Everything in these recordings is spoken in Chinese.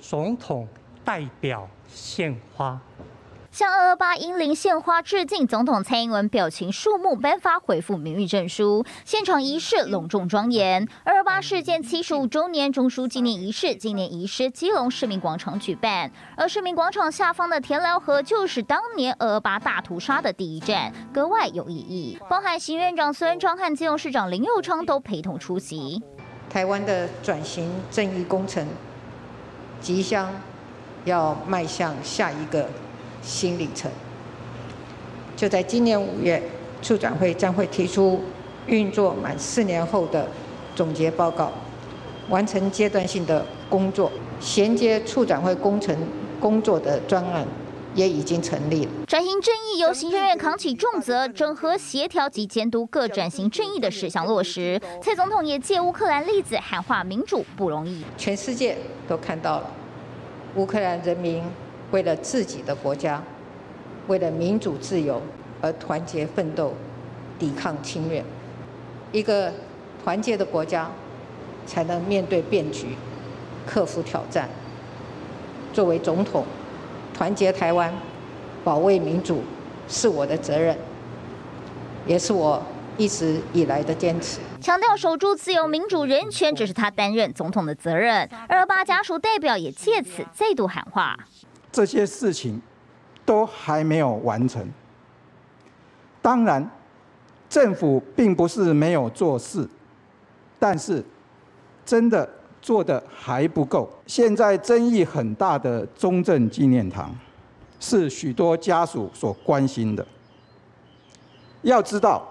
总统代表献花，向二二八英灵献花致敬。总统蔡英文表情肃穆，颁发回复名誉证书。现场仪式隆重庄严。二二八事件七十五周年中枢纪念仪式今年移师基隆市民广场举办，而市民广场下方的田寮河就是当年二二八大屠杀的第一站，格外有意义。包含行院长孙章汉、金市长林佑昌都陪同出席。台湾的转型正义工程。即将要迈向下一个新里程。就在今年五月，处长会将会提出运作满四年后的总结报告，完成阶段性的工作，衔接处长会工程工作的专案也已经成立了。转型正义由行政院扛起重责，整合协调及监督各转型正义的事项落实。蔡总统也借乌克兰例子喊话：民主不容易，全世界都看到了。乌克兰人民为了自己的国家，为了民主自由而团结奋斗，抵抗侵略。一个团结的国家才能面对变局，克服挑战。作为总统，团结台湾，保卫民主是我的责任，也是我一直以来的坚持。强调守住自由、民主、人权，只是他担任总统的责任。二八家属代表也借此再度喊话：这些事情都还没有完成。当然，政府并不是没有做事，但是真的做的还不够。现在争议很大的中正纪念堂，是许多家属所关心的。要知道。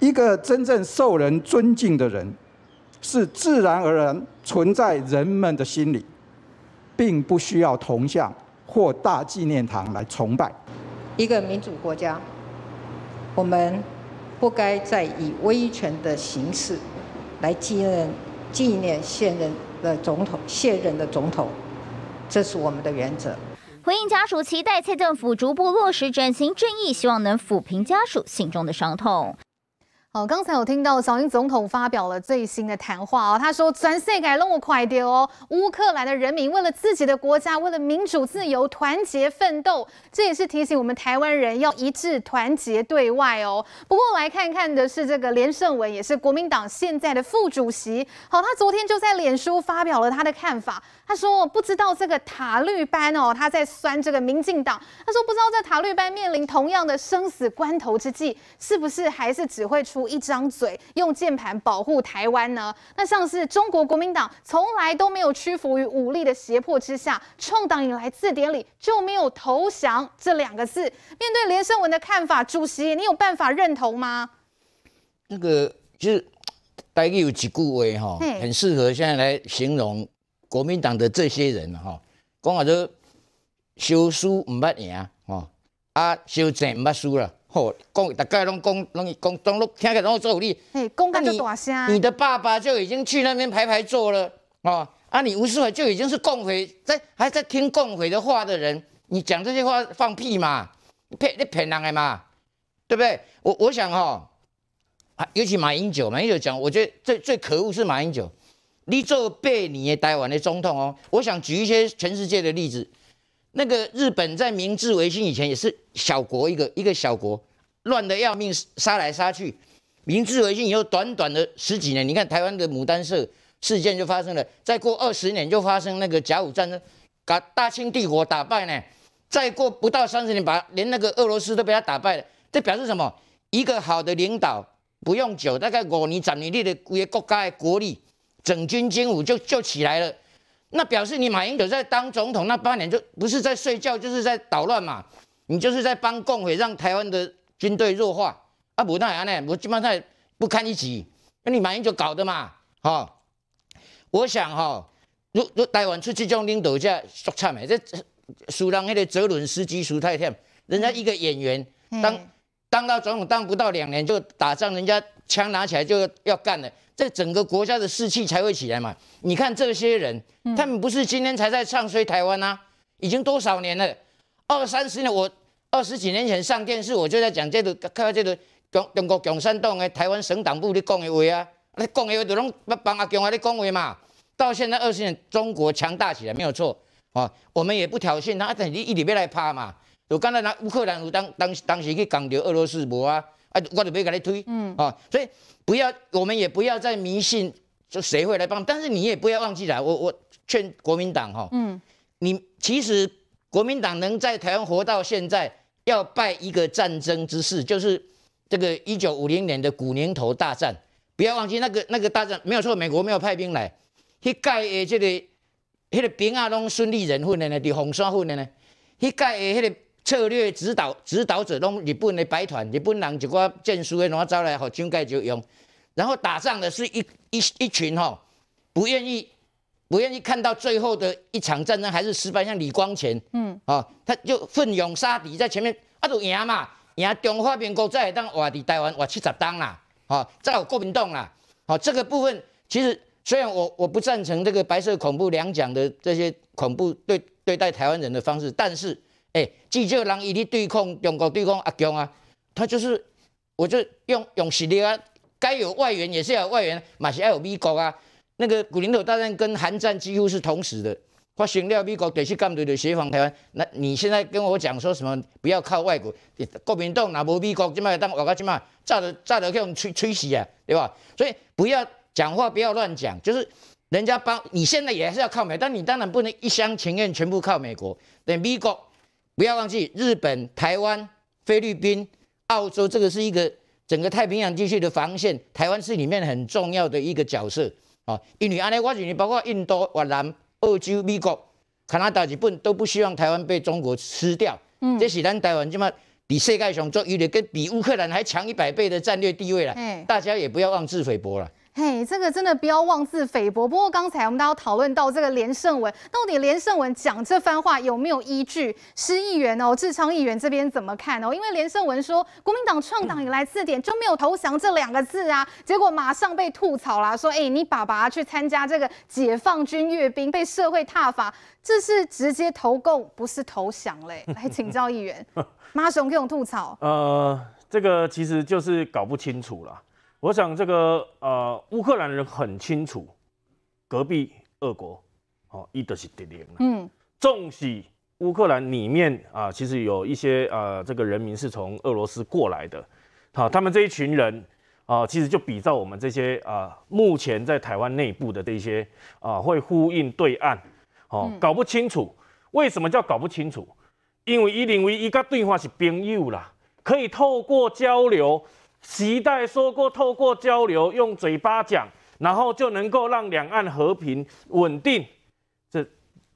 一个真正受人尊敬的人，是自然而然存在人们的心里，并不需要铜像或大纪念堂来崇拜。一个民主国家，我们不该再以威权的形式来纪念纪念现任的总统，现任的总统，这是我们的原则。回应家属期待，蔡政府逐步落实转型正义，希望能抚平家属心中的伤痛。哦，刚才有听到小英总统发表了最新的谈话哦，他说转界改弄快点哦，乌克兰的人民为了自己的国家，为了民主自由团结奋斗，这也是提醒我们台湾人要一致团结对外哦。不过来看看的是这个连胜文，也是国民党现在的副主席，好，他昨天就在脸书发表了他的看法，他说不知道这个塔绿班哦，他在酸这个民进党，他说不知道在塔绿班面临同样的生死关头之际，是不是还是只会出。一张嘴用键盘保护台湾呢？那像是中国国民党从来都没有屈服于武力的胁迫之下，创党以来字典里就没有投降这两个字。面对连胜文的看法，主席，你有办法认同吗？那个就是大概有几句话哈，很适合现在来形容国民党的这些人哈，讲叫就修书唔怕赢，哦啊修正唔怕输了”。共大概拢共拢共当落听起拢做努力，大你你的爸爸就已经去那边排排坐了哦，啊！你吴世慧就已经是共匪在还在听共匪的话的人，你讲这些话放屁嘛？骗你骗人的嘛？对不对？我我想哈啊，尤其马英九，马英九讲，我觉得最最可恶是马英九，你做你年台完的总统哦！我想举一些全世界的例子。那个日本在明治维新以前也是小国，一个一个小国，乱的要命，杀来杀去。明治维新以后，短短的十几年，你看台湾的牡丹社事件就发生了。再过二十年，就发生那个甲午战争，把大清帝国打败呢。再过不到三十年，把连那个俄罗斯都被他打败了。这表示什么？一个好的领导不用久，大概我你长你立的国家的国力，整军经武就就起来了。那表示你马英九在当总统那八年就不是在睡觉就是在捣乱嘛，你就是在帮共匪，让台湾的军队弱化啊，不那样呢，我基本上不堪一击，那你马英九搞的嘛，哈，我想哈，如如台湾出去叫领导一下说惨哎，这苏丹那个泽伦斯基输太惨，人家一个演员当当到总统当不到两年就打仗，人家枪拿起来就要干了。这整个国家的士气才会起来嘛？你看这些人，他们不是今天才在唱衰台湾呐？已经多少年了？二三十年，我二十几年前上电视，我就在讲这个，看到这个中中国共产党诶，台湾省党部你讲的话啊，你讲的话都拢要帮阿强阿你讲话嘛？到现在二十年，中国强大起来没有错啊，我们也不挑衅，他等于一礼拜来怕嘛。有刚才拿乌克兰，有当当当时去讲到俄罗斯无啊？我准备给你推，嗯啊，所以不要，我们也不要再迷信，就谁会来帮。但是你也不要忘记了，我我劝国民党哈，嗯，你其实国民党能在台湾活到现在，要拜一个战争之士，就是这个一九五零年的古宁头大战。不要忘记那个那个大战，没有错，美国没有派兵来。一盖诶，这个，那个兵啊，东孙立人混的呢，伫红山混的呢，一盖诶，迄个。策略指导指导者拢日本的白团，日本人一个建书的后招来，好蒋介石用，然后打仗的是一一一群哈，不愿意不愿意看到最后的一场战争还是失败，像李光前，嗯啊，他就奋勇杀敌在前面啊就赢嘛，赢中华民国来当瓦地台湾，我七十当啦，啊，再有国民党啦，好这个部分其实虽然我我不赞成这个白色恐怖两蒋的这些恐怖对对待台湾人的方式，但是。哎，只有人伊你对抗，中国对抗阿强啊，他就是，我就用用实力啊，该有外援也是要有外援，马来西有美国啊，那个古宁头大战跟韩战几乎是同时的，发行料美国得去干对的？协防台湾？那你现在跟我讲说什么？不要靠外国，国民党哪无美国？今麦当外国今麦炸的炸的这样吹摧死啊，对吧？所以不要讲话，不要乱讲，就是人家帮你，现在也是要靠美，但你当然不能一厢情愿全部靠美国，等美国。不要忘记，日本、台湾、菲律宾、澳洲，这个是一个整个太平洋地区的防线。台湾是里面很重要的一个角色啊，因为安内，我包括印度、越南、澳洲、美国、加拿大、日本都不希望台湾被中国吃掉。嗯，这是咱台湾这么比世界雄中有点跟比乌克兰还强一百倍的战略地位了。嗯，大家也不要妄自菲薄了。嘿，这个真的不要妄自菲薄。不过刚才我们大家讨论到这个连胜文，到底连胜文讲这番话有没有依据？失议员哦，智昌议员这边怎么看哦？因为连胜文说国民党创党以来字典就没有投降这两个字啊，结果马上被吐槽啦，说哎，你爸爸去参加这个解放军阅兵，被社会踏伐，这是直接投共，不是投降嘞。来，请教议员，马雄给我吐槽。呃，这个其实就是搞不清楚了。我想这个呃，乌克兰人很清楚，隔壁俄国，哦，伊都是敌人。嗯，纵使乌克兰里面啊，其实有一些呃，这个人民是从俄罗斯过来的，好，他们这一群人啊，其实就比照我们这些啊，目前在台湾内部的这些啊，会呼应对岸，哦，搞不清楚，为什么叫搞不清楚？因为伊认为伊跟对方是朋友啦，可以透过交流。习代说过，透过交流，用嘴巴讲，然后就能够让两岸和平稳定。这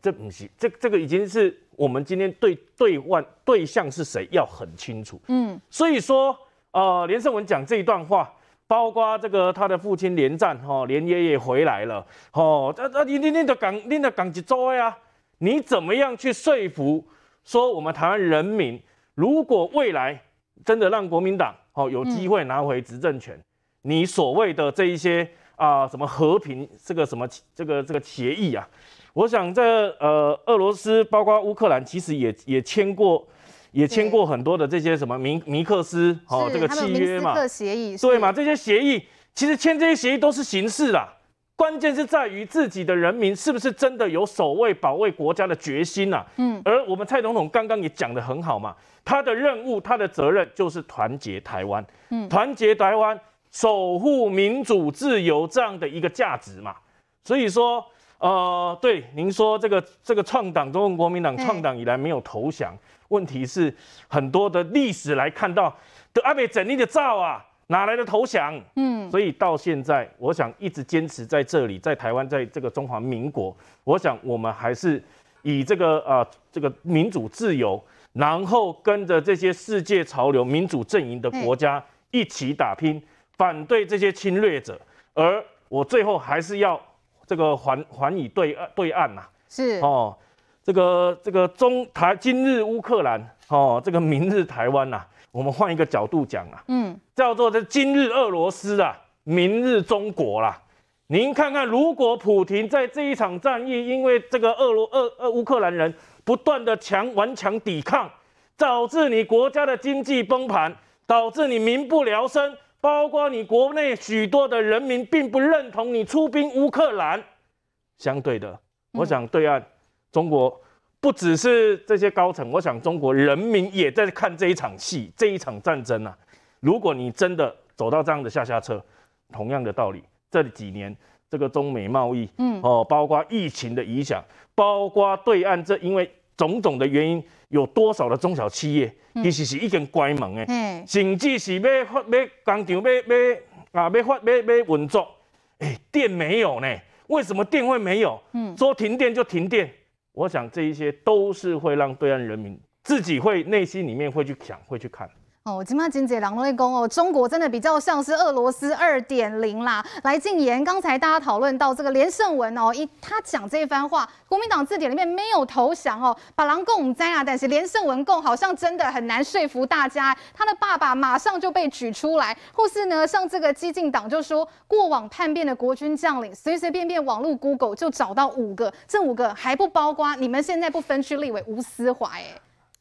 这不行，这这个已经是我们今天对对外对象是谁要很清楚。嗯，所以说，呃，连胜文讲这一段话，包括这个他的父亲连战，哈，连爷爷回来了，吼，那那您您在港您在港籍州呀？你怎么样去说服说我们台湾人民，如果未来？真的让国民党哦有机会拿回执政权，你所谓的这一些啊什么和平这个什么这个这个协议啊，我想在呃俄罗斯包括乌克兰其实也也签过，也签过很多的这些什么尼尼克斯哦这个契约嘛，对嘛？这些协议其实签这些协议都是形式啦。关键是在于自己的人民是不是真的有守卫、保卫国家的决心呐？嗯，而我们蔡总统刚刚也讲得很好嘛，他的任务、他的责任就是团结台湾，嗯，团结台湾、守护民主自由这样的一个价值嘛。所以说，呃，对您说这个这个创党，中共国民党创党以来没有投降，问题是很多的历史来看到，都阿北整你的造啊。哪来的投降？嗯，所以到现在，我想一直坚持在这里，在台湾，在这个中华民国，我想我们还是以这个啊，这个民主自由，然后跟着这些世界潮流、民主阵营的国家一起打拼，反对这些侵略者。而我最后还是要这个还还以对岸对岸呐，是哦，这个这个中台今日乌克兰哦，这个明日台湾呐。我们换一个角度讲啊，嗯，叫做这今日俄罗斯啊，明日中国啦。您看看，如果普京在这一场战役，因为这个俄罗俄俄乌克兰人不断的强顽强抵抗，导致你国家的经济崩盘，导致你民不聊生，包括你国内许多的人民并不认同你出兵乌克兰。相对的，我想对岸中国。不只是这些高层，我想中国人民也在看这一场戏，这一场战争啊！如果你真的走到这样的下下策，同样的道理，这几年这个中美贸易，嗯，哦，包括疫情的影响，包括对岸这因为种种的原因，有多少的中小企业其实是一根关门的，嗯，甚至是要发要工厂要要啊要发要要运作，哎，电没有呢？为什么电会没有？嗯，说停电就停电。我想，这一些都是会让对岸人民自己会内心里面会去想，会去看。哦，金妈、金姐、郎瑞公哦，中国真的比较像是俄罗斯二点零啦。来禁言，刚才大家讨论到这个连胜文哦，一他讲这番话，国民党字典里面没有投降哦，把狼共栽啊。但是连胜文共好像真的很难说服大家，他的爸爸马上就被举出来，或是呢，像这个激进党就说，过往叛变的国军将领，随随便便网络 Google 就找到五个，这五个还不包括你们现在不分区立委吴思华哎。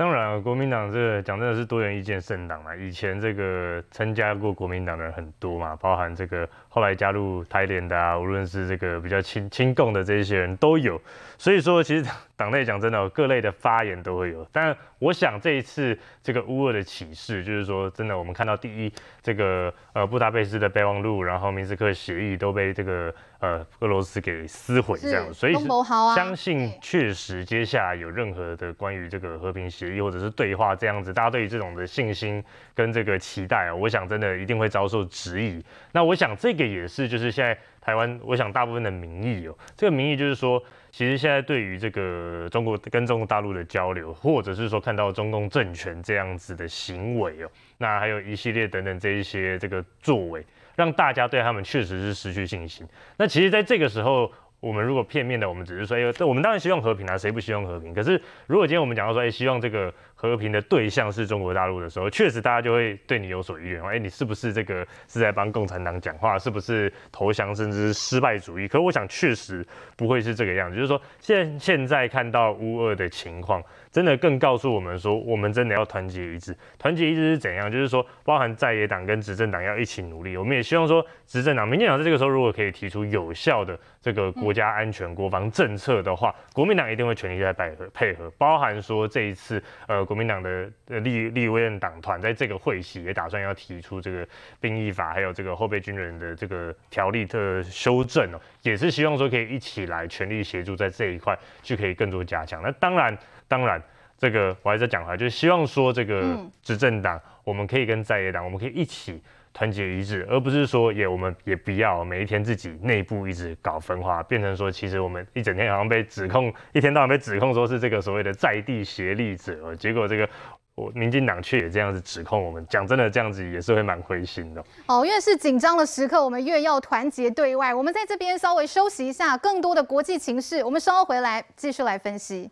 当然了，国民党这讲真的是多元意见政党嘛。以前这个参加过国民党的人很多嘛，包含这个。后来加入台联的，无论是这个比较亲亲共的这一些人都有，所以说其实党内讲真的，各类的发言都会有。但我想这一次这个乌二的启示，就是说真的，我们看到第一这个呃布达佩斯的备忘录，然后明斯克协议都被这个呃俄罗斯给撕毁这样，所以相信确实接下来有任何的关于这个和平协议或者是对话这样子，大家对于这种的信心跟这个期待啊，我想真的一定会遭受质疑。那我想这。这也是就是现在台湾，我想大部分的民意哦，这个民意就是说，其实现在对于这个中国跟中国大陆的交流，或者是说看到中共政权这样子的行为哦，那还有一系列等等这一些这个作为，让大家对他们确实是失去信心。那其实在这个时候，我们如果片面的，我们只是说，我们当然希望和平啊，谁不希望和平？可是如果今天我们讲到说，哎，希望这个。和平的对象是中国大陆的时候，确实大家就会对你有所疑虑，哎，你是不是这个是在帮共产党讲话？是不是投降，甚至是失败主义？可我想，确实不会是这个样子。就是说，现现在看到乌俄的情况，真的更告诉我们说，我们真的要团结一致。团结一致是怎样？就是说，包含在野党跟执政党要一起努力。我们也希望说，执政党、民进党在这个时候如果可以提出有效的这个国家安全、国防政策的话，国民党一定会全力在配合。配合，包含说这一次，呃。国民党的呃立立威任党团在这个会期也打算要提出这个兵役法，还有这个后备军人的这个条例的修正哦，也是希望说可以一起来全力协助在这一块去可以更多加强。那当然，当然这个我还在讲来，就是希望说这个执政党，我们可以跟在野党，我们可以一起。团结一致，而不是说也我们也不要每一天自己内部一直搞分化，变成说其实我们一整天好像被指控，一天到晚被指控说是这个所谓的在地协力者，结果这个我民进党却也这样子指控我们。讲真的，这样子也是会蛮灰心的。哦，因为是紧张的时刻，我们越要团结对外。我们在这边稍微休息一下，更多的国际情势，我们稍后回来继续来分析。